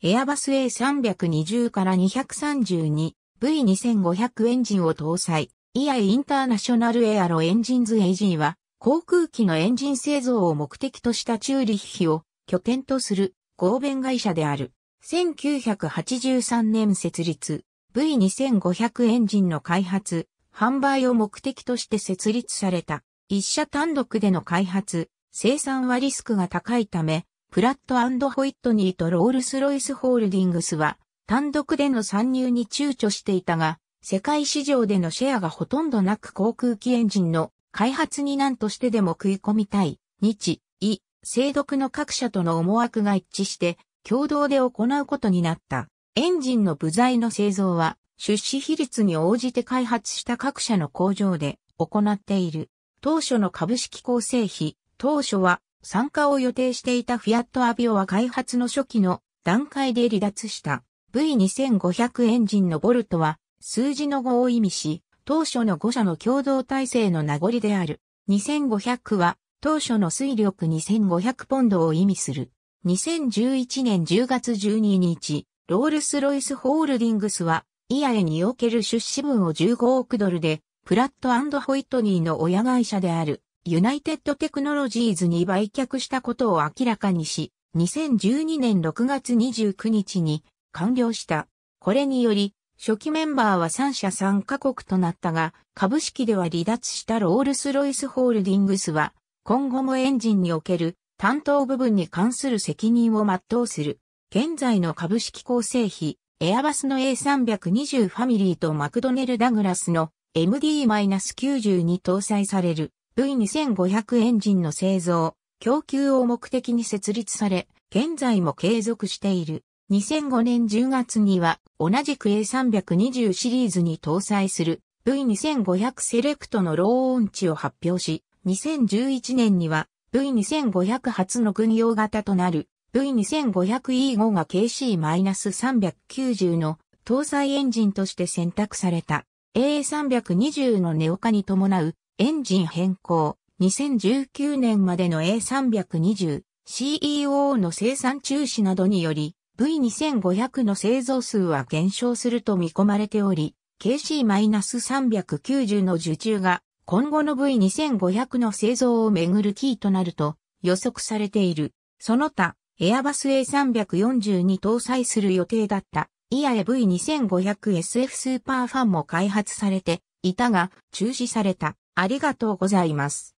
エアバス A320 から 232V2500 エンジンを搭載。イアイインターナショナルエアロエンジンズ AG は航空機のエンジン製造を目的としたチューリッヒを拠点とする合弁会社である。1983年設立 V2500 エンジンの開発、販売を目的として設立された。一社単独での開発、生産はリスクが高いため、プラットホイットニーとロールスロイスホールディングスは単独での参入に躊躇していたが、世界市場でのシェアがほとんどなく航空機エンジンの開発に何としてでも食い込みたい、日、い、制毒の各社との思惑が一致して共同で行うことになった。エンジンの部材の製造は出資比率に応じて開発した各社の工場で行っている。当初の株式構成費、当初は参加を予定していたフィアットアビオは開発の初期の段階で離脱した V2500 エンジンのボルトは数字の5を意味し、当初の5社の共同体制の名残である。2500は当初の水力2500ポンドを意味する。2011年10月12日、ロールス・ロイス・ホールディングスは、イアエにおける出資分を15億ドルで、プラットホイットニーの親会社であるユナイテッドテクノロジーズに売却したことを明らかにし、2012年6月29日に完了した。これにより、初期メンバーは3社3カ国となったが、株式では離脱したロールスロイスホールディングスは、今後もエンジンにおける担当部分に関する責任を全うする。現在の株式構成比、エアバスの A320 ファミリーとマクドネル・ダグラスの MD-92 搭載される。V2500 エンジンの製造、供給を目的に設立され、現在も継続している。2005年10月には同じく A320 シリーズに搭載する V2500 セレクトのローン値を発表し、2011年には V2500 初の軍用型となる V2500E5 が KC-390 の搭載エンジンとして選択された A320 のネオ化に伴うエンジン変更、2019年までの A320、CEO の生産中止などにより、V2500 の製造数は減少すると見込まれており、KC-390 の受注が今後の V2500 の製造をめぐるキーとなると予測されている。その他、エアバス A340 に搭載する予定だったイヤエ V2500SF スーパーファンも開発されていたが中止された。ありがとうございます。